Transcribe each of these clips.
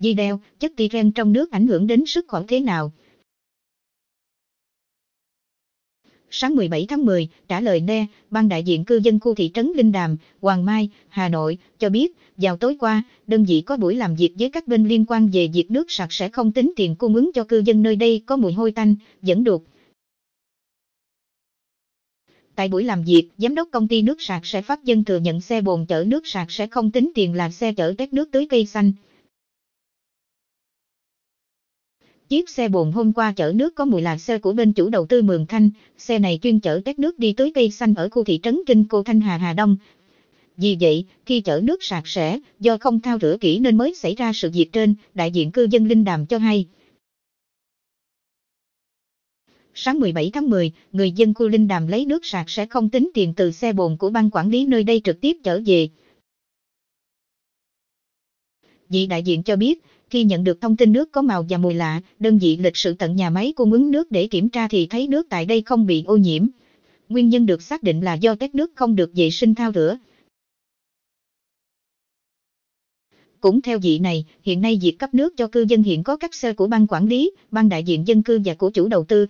video, chất tyren trong nước ảnh hưởng đến sức khỏe thế nào. Sáng 17 tháng 10, trả lời NE, Ban đại diện cư dân khu thị trấn Linh Đàm, Hoàng Mai, Hà Nội, cho biết, vào tối qua, đơn vị có buổi làm việc với các bên liên quan về việc nước sạch sẽ không tính tiền cung ứng cho cư dân nơi đây có mùi hôi tanh, dẫn đục, Tại buổi làm việc, giám đốc công ty nước sạch sẽ phát dân thừa nhận xe bồn chở nước sạch sẽ không tính tiền là xe chở tét nước tưới cây xanh. Chiếc xe bồn hôm qua chở nước có mùi là xe của bên chủ đầu tư Mường Thanh, xe này chuyên chở tét nước đi tưới cây xanh ở khu thị trấn Kinh Cô Thanh Hà Hà Đông. Vì vậy, khi chở nước sạc sẽ, do không thao rửa kỹ nên mới xảy ra sự việc trên, đại diện cư dân Linh Đàm cho hay. Sáng 17 tháng 10, người dân khu Linh Đàm lấy nước sạc sẽ không tính tiền từ xe bồn của ban quản lý nơi đây trực tiếp chở về vị đại diện cho biết, khi nhận được thông tin nước có màu và mùi lạ, đơn vị lịch sự tận nhà máy cung ứng nước để kiểm tra thì thấy nước tại đây không bị ô nhiễm. Nguyên nhân được xác định là do tét nước không được vệ sinh thao rửa. Cũng theo vị này, hiện nay việc cấp nước cho cư dân hiện có các xe của ban quản lý, ban đại diện dân cư và của chủ đầu tư,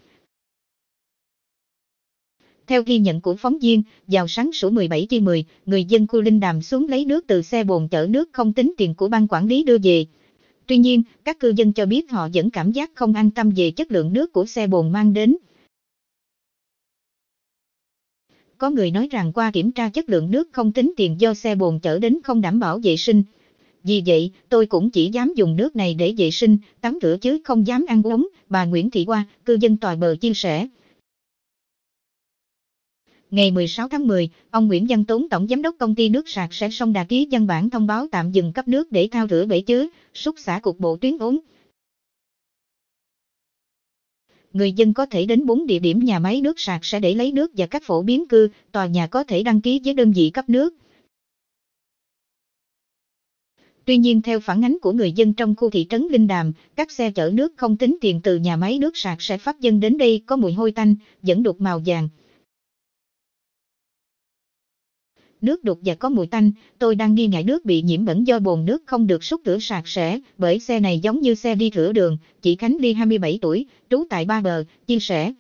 theo ghi nhận của phóng viên, vào sáng sủa 17 trên 10, người dân khu Linh Đàm xuống lấy nước từ xe bồn chở nước không tính tiền của ban quản lý đưa về. Tuy nhiên, các cư dân cho biết họ vẫn cảm giác không an tâm về chất lượng nước của xe bồn mang đến. Có người nói rằng qua kiểm tra chất lượng nước không tính tiền do xe bồn chở đến không đảm bảo vệ sinh. Vì vậy, tôi cũng chỉ dám dùng nước này để vệ sinh, tắm rửa chứ không dám ăn uống, bà Nguyễn Thị Hoa, cư dân tòa bờ chia sẻ ngày 16 tháng 10, ông Nguyễn Văn Tốn tổng giám đốc công ty nước sạch sẽ sông Đà ký văn bản thông báo tạm dừng cấp nước để thao rửa bể chứa, xúc xả cục bộ tuyến ống. Người dân có thể đến 4 địa điểm nhà máy nước sạch sẽ để lấy nước và các phổ biến cư, tòa nhà có thể đăng ký với đơn vị cấp nước. Tuy nhiên theo phản ánh của người dân trong khu thị trấn Linh Đàm, các xe chở nước không tính tiền từ nhà máy nước sạch sẽ phát dân đến đây có mùi hôi tanh, dẫn đục màu vàng. nước đục và có mùi tanh, tôi đang nghi ngại nước bị nhiễm bẩn do bồn nước không được súc rửa sạch sẽ, bởi xe này giống như xe đi rửa đường, chị Khánh Ly 27 tuổi, trú tại Ba Bờ, chia sẻ,